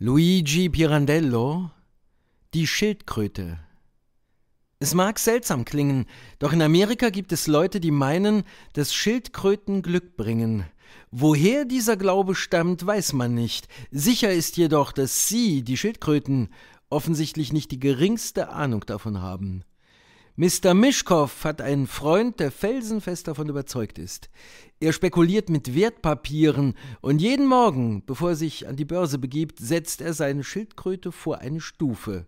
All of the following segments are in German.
Luigi Pirandello Die Schildkröte Es mag seltsam klingen, doch in Amerika gibt es Leute, die meinen, dass Schildkröten Glück bringen. Woher dieser Glaube stammt, weiß man nicht. Sicher ist jedoch, dass sie, die Schildkröten, offensichtlich nicht die geringste Ahnung davon haben. Mr. Mischkow hat einen Freund, der felsenfest davon überzeugt ist. Er spekuliert mit Wertpapieren und jeden Morgen, bevor er sich an die Börse begibt, setzt er seine Schildkröte vor eine Stufe.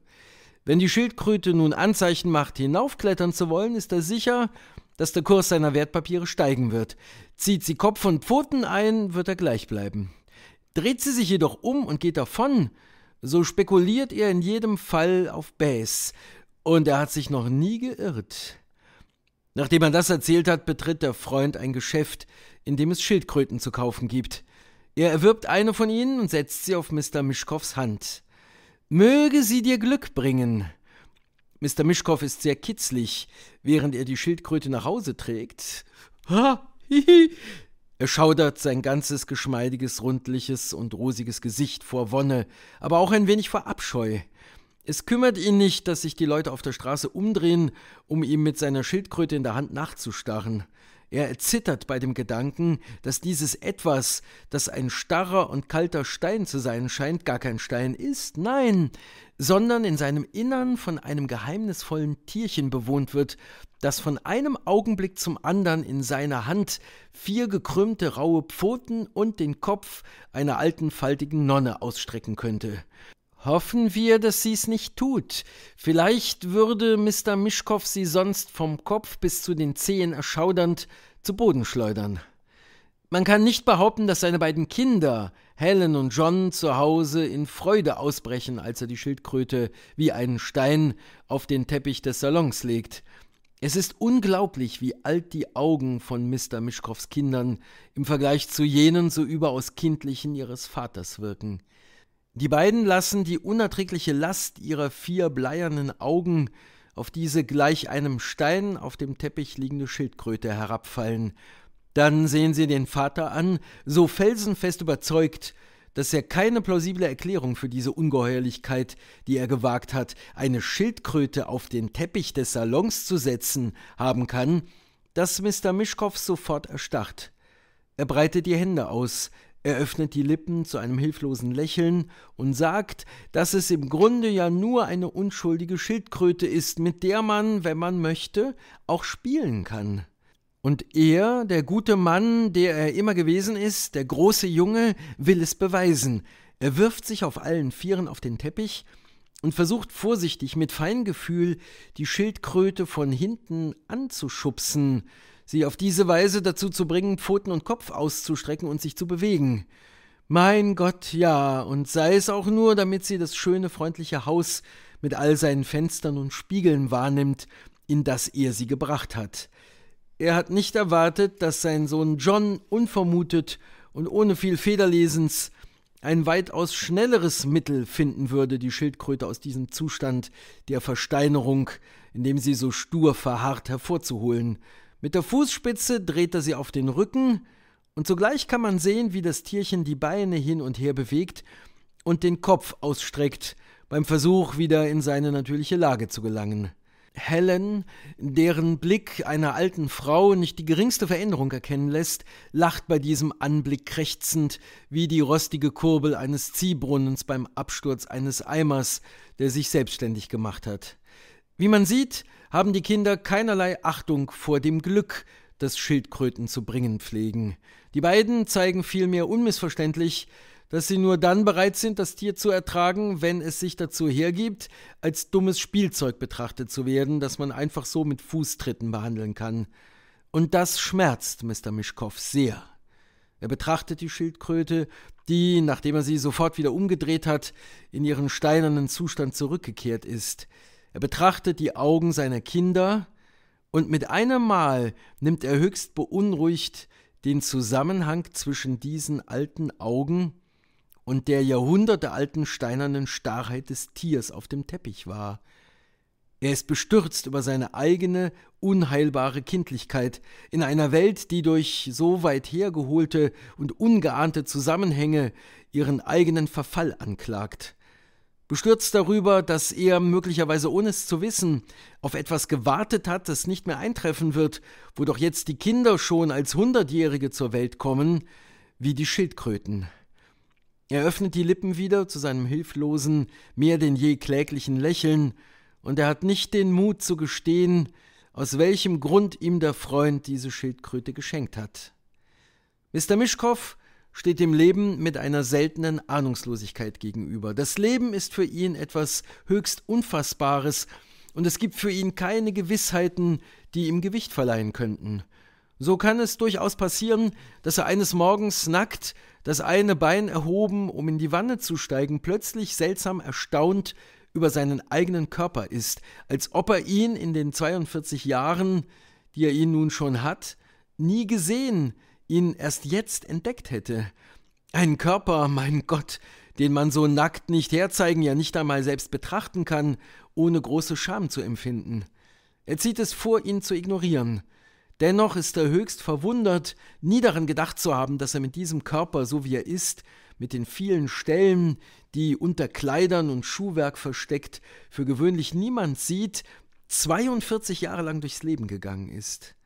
Wenn die Schildkröte nun Anzeichen macht, hinaufklettern zu wollen, ist er sicher, dass der Kurs seiner Wertpapiere steigen wird. Zieht sie Kopf und Pfoten ein, wird er gleich bleiben. Dreht sie sich jedoch um und geht davon, so spekuliert er in jedem Fall auf Bass und er hat sich noch nie geirrt. Nachdem er das erzählt hat, betritt der Freund ein Geschäft, in dem es Schildkröten zu kaufen gibt. Er erwirbt eine von ihnen und setzt sie auf Mr. Mischkows Hand. Möge sie dir Glück bringen. Mr. Mischkow ist sehr kitzlig, während er die Schildkröte nach Hause trägt. Ha, hihi. Er schaudert sein ganzes geschmeidiges, rundliches und rosiges Gesicht vor Wonne, aber auch ein wenig vor Abscheu. Es kümmert ihn nicht, dass sich die Leute auf der Straße umdrehen, um ihm mit seiner Schildkröte in der Hand nachzustarren. Er erzittert bei dem Gedanken, dass dieses etwas, das ein starrer und kalter Stein zu sein scheint, gar kein Stein ist, nein, sondern in seinem Innern von einem geheimnisvollen Tierchen bewohnt wird, das von einem Augenblick zum anderen in seiner Hand vier gekrümmte raue Pfoten und den Kopf einer alten faltigen Nonne ausstrecken könnte. Hoffen wir, dass sie es nicht tut. Vielleicht würde Mr. Mischkow sie sonst vom Kopf bis zu den Zehen erschaudernd zu Boden schleudern. Man kann nicht behaupten, dass seine beiden Kinder, Helen und John, zu Hause in Freude ausbrechen, als er die Schildkröte wie einen Stein auf den Teppich des Salons legt. Es ist unglaublich, wie alt die Augen von Mr. Mischkows Kindern im Vergleich zu jenen so überaus kindlichen ihres Vaters wirken. Die beiden lassen die unerträgliche Last ihrer vier bleiernen Augen auf diese gleich einem Stein auf dem Teppich liegende Schildkröte herabfallen. Dann sehen sie den Vater an, so felsenfest überzeugt, dass er keine plausible Erklärung für diese Ungeheuerlichkeit, die er gewagt hat, eine Schildkröte auf den Teppich des Salons zu setzen, haben kann, dass Mr. Mischkow sofort erstarrt. Er breitet die Hände aus, er öffnet die Lippen zu einem hilflosen Lächeln und sagt, dass es im Grunde ja nur eine unschuldige Schildkröte ist, mit der man, wenn man möchte, auch spielen kann. Und er, der gute Mann, der er immer gewesen ist, der große Junge, will es beweisen. Er wirft sich auf allen Vieren auf den Teppich und versucht vorsichtig mit Feingefühl die Schildkröte von hinten anzuschubsen, sie auf diese Weise dazu zu bringen, Pfoten und Kopf auszustrecken und sich zu bewegen. Mein Gott, ja, und sei es auch nur, damit sie das schöne, freundliche Haus mit all seinen Fenstern und Spiegeln wahrnimmt, in das er sie gebracht hat. Er hat nicht erwartet, dass sein Sohn John unvermutet und ohne viel Federlesens ein weitaus schnelleres Mittel finden würde, die Schildkröte aus diesem Zustand der Versteinerung, in dem sie so stur verharrt, hervorzuholen. Mit der Fußspitze dreht er sie auf den Rücken und zugleich kann man sehen, wie das Tierchen die Beine hin und her bewegt und den Kopf ausstreckt, beim Versuch wieder in seine natürliche Lage zu gelangen. Helen, deren Blick einer alten Frau nicht die geringste Veränderung erkennen lässt, lacht bei diesem Anblick krächzend, wie die rostige Kurbel eines Ziehbrunnens beim Absturz eines Eimers, der sich selbstständig gemacht hat. Wie man sieht, haben die Kinder keinerlei Achtung vor dem Glück, das Schildkröten zu bringen pflegen. Die beiden zeigen vielmehr unmissverständlich, dass sie nur dann bereit sind, das Tier zu ertragen, wenn es sich dazu hergibt, als dummes Spielzeug betrachtet zu werden, das man einfach so mit Fußtritten behandeln kann. Und das schmerzt Mr. Mischkow sehr. Er betrachtet die Schildkröte, die, nachdem er sie sofort wieder umgedreht hat, in ihren steinernen Zustand zurückgekehrt ist. Er betrachtet die Augen seiner Kinder und mit einem Mal nimmt er höchst beunruhigt den Zusammenhang zwischen diesen alten Augen und der jahrhundertealten steinernen Starrheit des Tiers auf dem Teppich wahr. Er ist bestürzt über seine eigene, unheilbare Kindlichkeit in einer Welt, die durch so weit hergeholte und ungeahnte Zusammenhänge ihren eigenen Verfall anklagt. Bestürzt darüber, dass er möglicherweise ohne es zu wissen auf etwas gewartet hat, das nicht mehr eintreffen wird, wo doch jetzt die Kinder schon als Hundertjährige zur Welt kommen, wie die Schildkröten. Er öffnet die Lippen wieder zu seinem hilflosen, mehr denn je kläglichen Lächeln, und er hat nicht den Mut zu gestehen, aus welchem Grund ihm der Freund diese Schildkröte geschenkt hat. Mr. Mischkow steht dem Leben mit einer seltenen Ahnungslosigkeit gegenüber. Das Leben ist für ihn etwas höchst Unfassbares und es gibt für ihn keine Gewissheiten, die ihm Gewicht verleihen könnten. So kann es durchaus passieren, dass er eines Morgens nackt, das eine Bein erhoben, um in die Wanne zu steigen, plötzlich seltsam erstaunt über seinen eigenen Körper ist, als ob er ihn in den 42 Jahren, die er ihn nun schon hat, nie gesehen, hätte ihn erst jetzt entdeckt hätte. Ein Körper, mein Gott, den man so nackt nicht herzeigen, ja nicht einmal selbst betrachten kann, ohne große Scham zu empfinden. Er zieht es vor, ihn zu ignorieren. Dennoch ist er höchst verwundert, nie daran gedacht zu haben, dass er mit diesem Körper, so wie er ist, mit den vielen Stellen, die unter Kleidern und Schuhwerk versteckt, für gewöhnlich niemand sieht, 42 Jahre lang durchs Leben gegangen ist.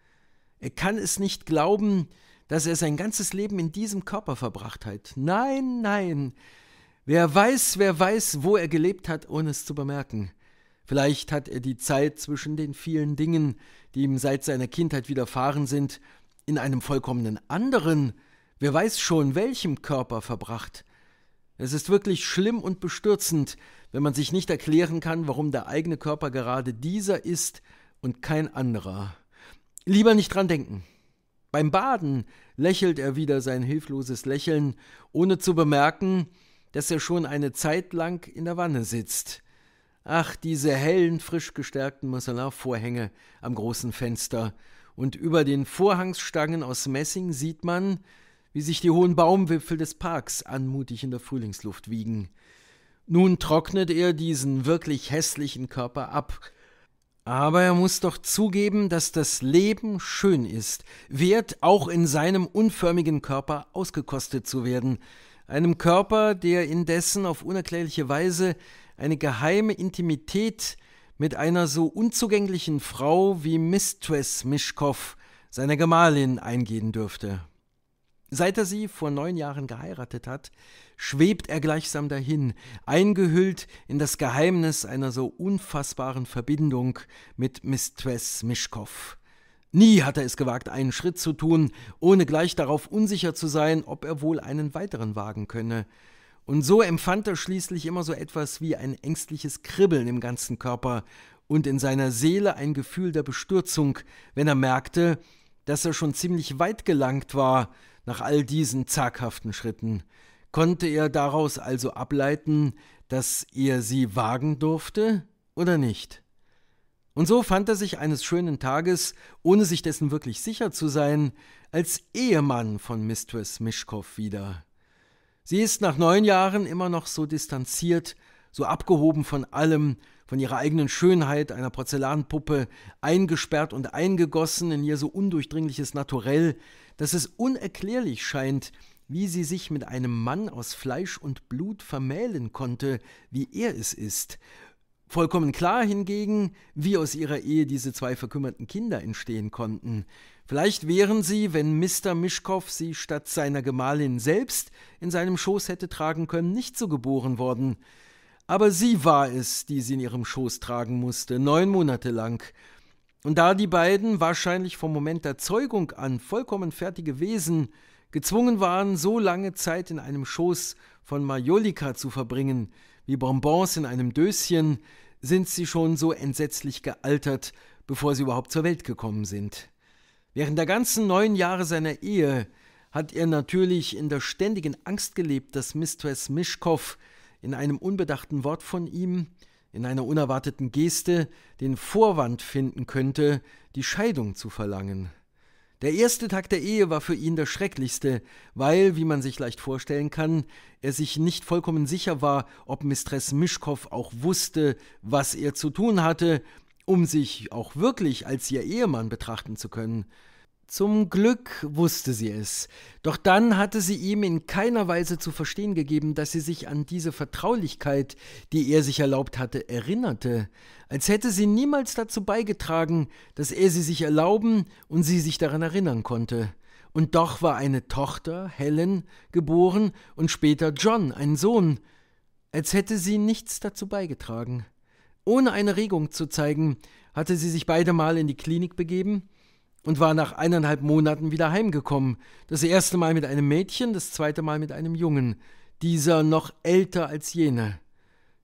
Er kann es nicht glauben, dass er sein ganzes Leben in diesem Körper verbracht hat. Nein, nein. Wer weiß, wer weiß, wo er gelebt hat, ohne es zu bemerken. Vielleicht hat er die Zeit zwischen den vielen Dingen, die ihm seit seiner Kindheit widerfahren sind, in einem vollkommenen anderen, wer weiß schon welchem Körper verbracht. Es ist wirklich schlimm und bestürzend, wenn man sich nicht erklären kann, warum der eigene Körper gerade dieser ist und kein anderer. Lieber nicht dran denken. Beim Baden lächelt er wieder sein hilfloses Lächeln, ohne zu bemerken, dass er schon eine Zeit lang in der Wanne sitzt. Ach, diese hellen, frisch gestärkten Musselin-Vorhänge am großen Fenster. Und über den Vorhangsstangen aus Messing sieht man, wie sich die hohen Baumwipfel des Parks anmutig in der Frühlingsluft wiegen. Nun trocknet er diesen wirklich hässlichen Körper ab, aber er muss doch zugeben, dass das Leben schön ist, wert auch in seinem unförmigen Körper ausgekostet zu werden, einem Körper, der indessen auf unerklärliche Weise eine geheime Intimität mit einer so unzugänglichen Frau wie Mistress Mischkow, seiner Gemahlin, eingehen dürfte. Seit er sie vor neun Jahren geheiratet hat, schwebt er gleichsam dahin, eingehüllt in das Geheimnis einer so unfassbaren Verbindung mit Mistress Mischkow. Nie hat er es gewagt, einen Schritt zu tun, ohne gleich darauf unsicher zu sein, ob er wohl einen weiteren wagen könne. Und so empfand er schließlich immer so etwas wie ein ängstliches Kribbeln im ganzen Körper und in seiner Seele ein Gefühl der Bestürzung, wenn er merkte, dass er schon ziemlich weit gelangt war, nach all diesen zaghaften Schritten konnte er daraus also ableiten, dass er sie wagen durfte oder nicht. Und so fand er sich eines schönen Tages, ohne sich dessen wirklich sicher zu sein, als Ehemann von Mistress Mischkow wieder. Sie ist nach neun Jahren immer noch so distanziert, so abgehoben von allem, von ihrer eigenen Schönheit, einer Porzellanpuppe, eingesperrt und eingegossen in ihr so undurchdringliches Naturell, dass es unerklärlich scheint, wie sie sich mit einem Mann aus Fleisch und Blut vermählen konnte, wie er es ist. Vollkommen klar hingegen, wie aus ihrer Ehe diese zwei verkümmerten Kinder entstehen konnten. Vielleicht wären sie, wenn Mr. Mischkow sie statt seiner Gemahlin selbst in seinem Schoß hätte tragen können, nicht so geboren worden aber sie war es, die sie in ihrem Schoß tragen musste, neun Monate lang. Und da die beiden wahrscheinlich vom Moment der Zeugung an vollkommen fertige Wesen gezwungen waren, so lange Zeit in einem Schoß von Majolika zu verbringen, wie Bonbons in einem Döschen, sind sie schon so entsetzlich gealtert, bevor sie überhaupt zur Welt gekommen sind. Während der ganzen neun Jahre seiner Ehe hat er natürlich in der ständigen Angst gelebt, dass Mistress Mischkow in einem unbedachten Wort von ihm, in einer unerwarteten Geste den Vorwand finden könnte, die Scheidung zu verlangen. Der erste Tag der Ehe war für ihn der schrecklichste, weil, wie man sich leicht vorstellen kann, er sich nicht vollkommen sicher war, ob Mistress Mischkow auch wusste, was er zu tun hatte, um sich auch wirklich als ihr Ehemann betrachten zu können. Zum Glück wusste sie es, doch dann hatte sie ihm in keiner Weise zu verstehen gegeben, dass sie sich an diese Vertraulichkeit, die er sich erlaubt hatte, erinnerte, als hätte sie niemals dazu beigetragen, dass er sie sich erlauben und sie sich daran erinnern konnte. Und doch war eine Tochter, Helen, geboren und später John, ein Sohn, als hätte sie nichts dazu beigetragen. Ohne eine Regung zu zeigen, hatte sie sich beide Mal in die Klinik begeben, und war nach eineinhalb Monaten wieder heimgekommen. Das erste Mal mit einem Mädchen, das zweite Mal mit einem Jungen, dieser noch älter als jene.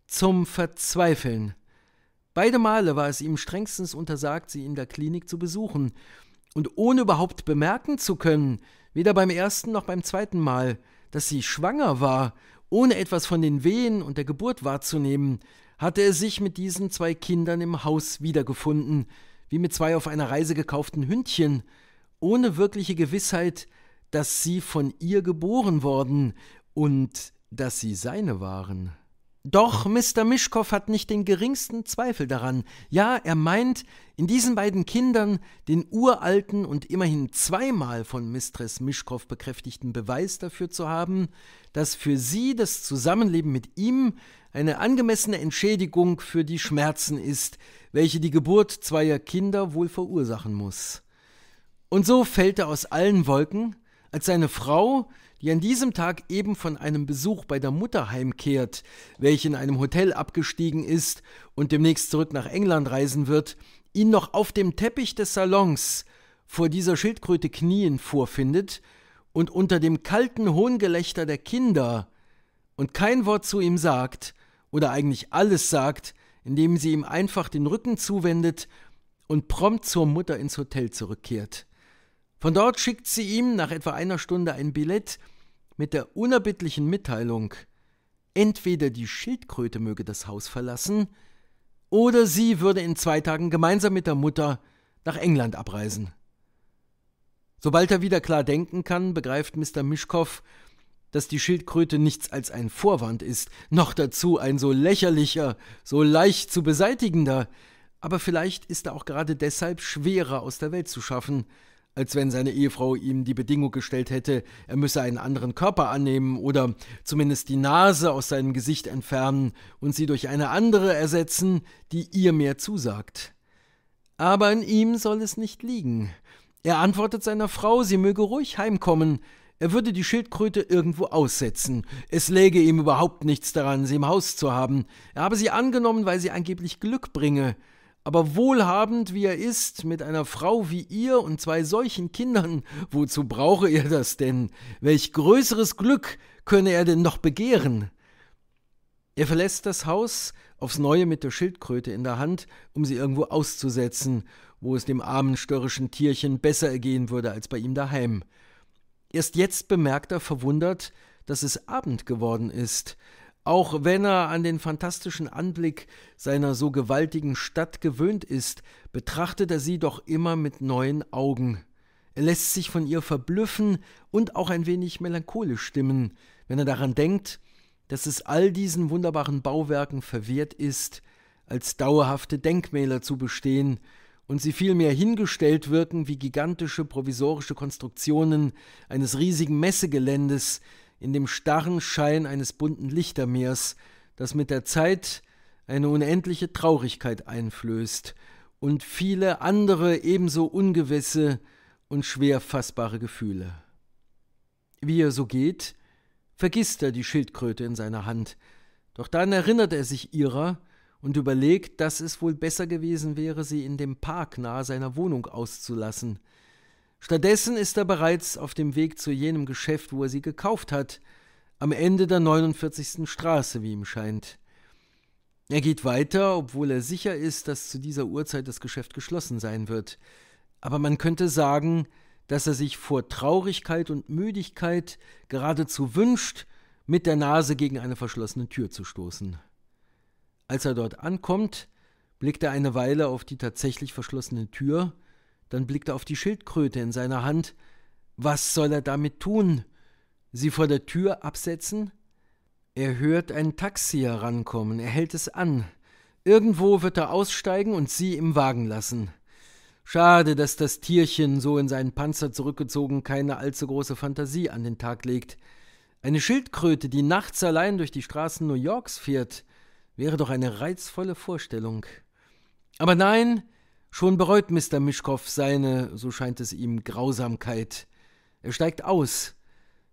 Zum Verzweifeln. Beide Male war es ihm strengstens untersagt, sie in der Klinik zu besuchen, und ohne überhaupt bemerken zu können, weder beim ersten noch beim zweiten Mal, dass sie schwanger war, ohne etwas von den Wehen und der Geburt wahrzunehmen, hatte er sich mit diesen zwei Kindern im Haus wiedergefunden, wie mit zwei auf einer Reise gekauften Hündchen, ohne wirkliche Gewissheit, dass sie von ihr geboren worden und dass sie seine waren. Doch Mr. Mischkow hat nicht den geringsten Zweifel daran. Ja, er meint, in diesen beiden Kindern den uralten und immerhin zweimal von Mistress Mischkow bekräftigten Beweis dafür zu haben, dass für sie das Zusammenleben mit ihm eine angemessene Entschädigung für die Schmerzen ist, welche die Geburt zweier Kinder wohl verursachen muss. Und so fällt er aus allen Wolken, als seine Frau, die an diesem Tag eben von einem Besuch bei der Mutter heimkehrt, welche in einem Hotel abgestiegen ist und demnächst zurück nach England reisen wird, ihn noch auf dem Teppich des Salons vor dieser Schildkröte knien vorfindet und unter dem kalten Hohngelächter der Kinder und kein Wort zu ihm sagt oder eigentlich alles sagt, indem sie ihm einfach den Rücken zuwendet und prompt zur Mutter ins Hotel zurückkehrt. Von dort schickt sie ihm nach etwa einer Stunde ein Billett mit der unerbittlichen Mitteilung, entweder die Schildkröte möge das Haus verlassen, oder sie würde in zwei Tagen gemeinsam mit der Mutter nach England abreisen. Sobald er wieder klar denken kann, begreift Mr. Mischkow, dass die Schildkröte nichts als ein Vorwand ist, noch dazu ein so lächerlicher, so leicht zu beseitigender. Aber vielleicht ist er auch gerade deshalb schwerer aus der Welt zu schaffen, als wenn seine Ehefrau ihm die Bedingung gestellt hätte, er müsse einen anderen Körper annehmen oder zumindest die Nase aus seinem Gesicht entfernen und sie durch eine andere ersetzen, die ihr mehr zusagt. Aber an ihm soll es nicht liegen. Er antwortet seiner Frau, sie möge ruhig heimkommen, er würde die Schildkröte irgendwo aussetzen. Es läge ihm überhaupt nichts daran, sie im Haus zu haben. Er habe sie angenommen, weil sie angeblich Glück bringe. Aber wohlhabend wie er ist, mit einer Frau wie ihr und zwei solchen Kindern, wozu brauche er das denn? Welch größeres Glück könne er denn noch begehren? Er verlässt das Haus aufs Neue mit der Schildkröte in der Hand, um sie irgendwo auszusetzen, wo es dem armen störrischen Tierchen besser ergehen würde als bei ihm daheim. Erst jetzt bemerkt er verwundert, dass es Abend geworden ist, auch wenn er an den fantastischen Anblick seiner so gewaltigen Stadt gewöhnt ist, betrachtet er sie doch immer mit neuen Augen. Er lässt sich von ihr verblüffen und auch ein wenig melancholisch stimmen, wenn er daran denkt, dass es all diesen wunderbaren Bauwerken verwehrt ist, als dauerhafte Denkmäler zu bestehen, und sie vielmehr hingestellt wirken wie gigantische provisorische Konstruktionen eines riesigen Messegeländes in dem starren Schein eines bunten Lichtermeers, das mit der Zeit eine unendliche Traurigkeit einflößt und viele andere ebenso ungewisse und schwer fassbare Gefühle. Wie er so geht, vergisst er die Schildkröte in seiner Hand, doch dann erinnert er sich ihrer und überlegt, dass es wohl besser gewesen wäre, sie in dem Park nahe seiner Wohnung auszulassen. Stattdessen ist er bereits auf dem Weg zu jenem Geschäft, wo er sie gekauft hat, am Ende der 49. Straße, wie ihm scheint. Er geht weiter, obwohl er sicher ist, dass zu dieser Uhrzeit das Geschäft geschlossen sein wird. Aber man könnte sagen, dass er sich vor Traurigkeit und Müdigkeit geradezu wünscht, mit der Nase gegen eine verschlossene Tür zu stoßen. Als er dort ankommt, blickt er eine Weile auf die tatsächlich verschlossene Tür, dann blickt er auf die Schildkröte in seiner Hand. Was soll er damit tun? Sie vor der Tür absetzen? Er hört ein Taxi herankommen, er hält es an. Irgendwo wird er aussteigen und sie im Wagen lassen. Schade, dass das Tierchen so in seinen Panzer zurückgezogen keine allzu große Fantasie an den Tag legt. Eine Schildkröte, die nachts allein durch die Straßen New Yorks fährt, Wäre doch eine reizvolle Vorstellung. Aber nein, schon bereut Mr. Mischkow seine, so scheint es ihm, Grausamkeit. Er steigt aus.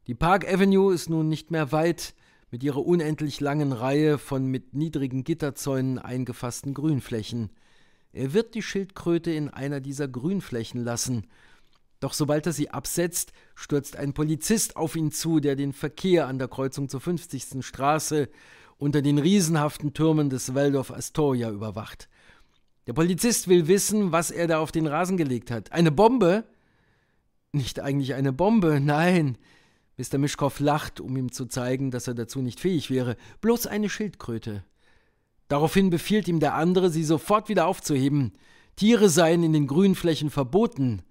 Die Park Avenue ist nun nicht mehr weit, mit ihrer unendlich langen Reihe von mit niedrigen Gitterzäunen eingefassten Grünflächen. Er wird die Schildkröte in einer dieser Grünflächen lassen. Doch sobald er sie absetzt, stürzt ein Polizist auf ihn zu, der den Verkehr an der Kreuzung zur 50. Straße unter den riesenhaften Türmen des Waldorf Astoria überwacht. Der Polizist will wissen, was er da auf den Rasen gelegt hat. Eine Bombe? Nicht eigentlich eine Bombe, nein. Mr. Mischkow lacht, um ihm zu zeigen, dass er dazu nicht fähig wäre. Bloß eine Schildkröte. Daraufhin befiehlt ihm der andere, sie sofort wieder aufzuheben. Tiere seien in den Grünflächen verboten.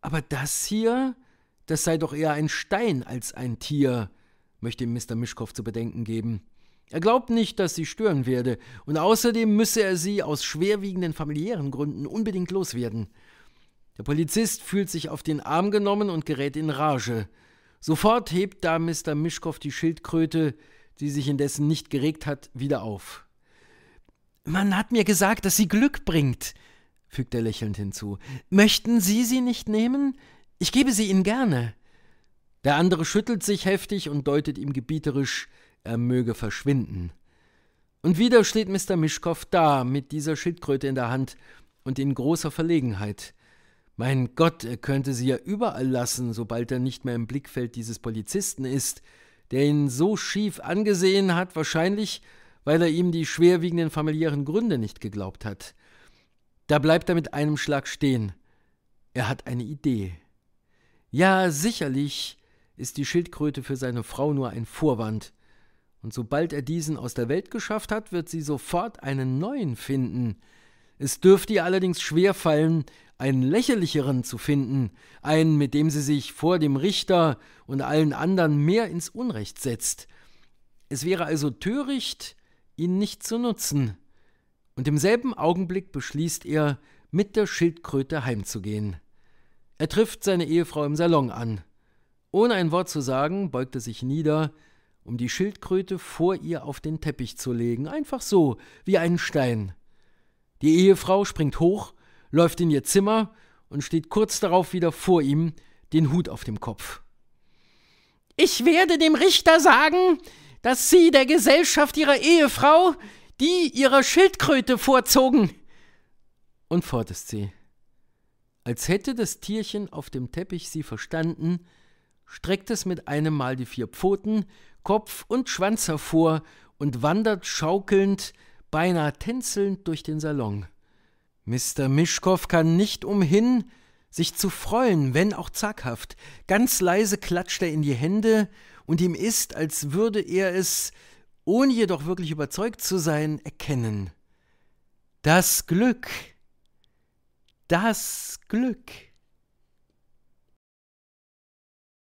Aber das hier, das sei doch eher ein Stein als ein Tier möchte ihm Mr. Mischkow zu bedenken geben. Er glaubt nicht, dass sie stören werde, und außerdem müsse er sie aus schwerwiegenden familiären Gründen unbedingt loswerden. Der Polizist fühlt sich auf den Arm genommen und gerät in Rage. Sofort hebt da Mr. Mischkow die Schildkröte, die sich indessen nicht geregt hat, wieder auf. Man hat mir gesagt, dass sie Glück bringt, fügt er lächelnd hinzu. Möchten Sie sie nicht nehmen? Ich gebe sie Ihnen gerne. Der andere schüttelt sich heftig und deutet ihm gebieterisch, er möge verschwinden. Und wieder steht Mr. Mischkow da, mit dieser Schildkröte in der Hand und in großer Verlegenheit. Mein Gott, er könnte sie ja überall lassen, sobald er nicht mehr im Blickfeld dieses Polizisten ist, der ihn so schief angesehen hat, wahrscheinlich, weil er ihm die schwerwiegenden familiären Gründe nicht geglaubt hat. Da bleibt er mit einem Schlag stehen. Er hat eine Idee. Ja, sicherlich, ist die Schildkröte für seine Frau nur ein Vorwand. Und sobald er diesen aus der Welt geschafft hat, wird sie sofort einen neuen finden. Es dürfte ihr allerdings schwer fallen, einen lächerlicheren zu finden, einen, mit dem sie sich vor dem Richter und allen anderen mehr ins Unrecht setzt. Es wäre also töricht, ihn nicht zu nutzen. Und im selben Augenblick beschließt er, mit der Schildkröte heimzugehen. Er trifft seine Ehefrau im Salon an. Ohne ein Wort zu sagen, beugte sich nieder, um die Schildkröte vor ihr auf den Teppich zu legen, einfach so, wie einen Stein. Die Ehefrau springt hoch, läuft in ihr Zimmer und steht kurz darauf wieder vor ihm, den Hut auf dem Kopf. Ich werde dem Richter sagen, dass Sie der Gesellschaft Ihrer Ehefrau die Ihrer Schildkröte vorzogen. Und fort ist sie. Als hätte das Tierchen auf dem Teppich sie verstanden, streckt es mit einem Mal die vier Pfoten, Kopf und Schwanz hervor und wandert schaukelnd, beinahe tänzelnd durch den Salon. Mr. Mischkow kann nicht umhin, sich zu freuen, wenn auch zaghaft. Ganz leise klatscht er in die Hände und ihm ist, als würde er es, ohne jedoch wirklich überzeugt zu sein, erkennen. Das Glück. Das Glück.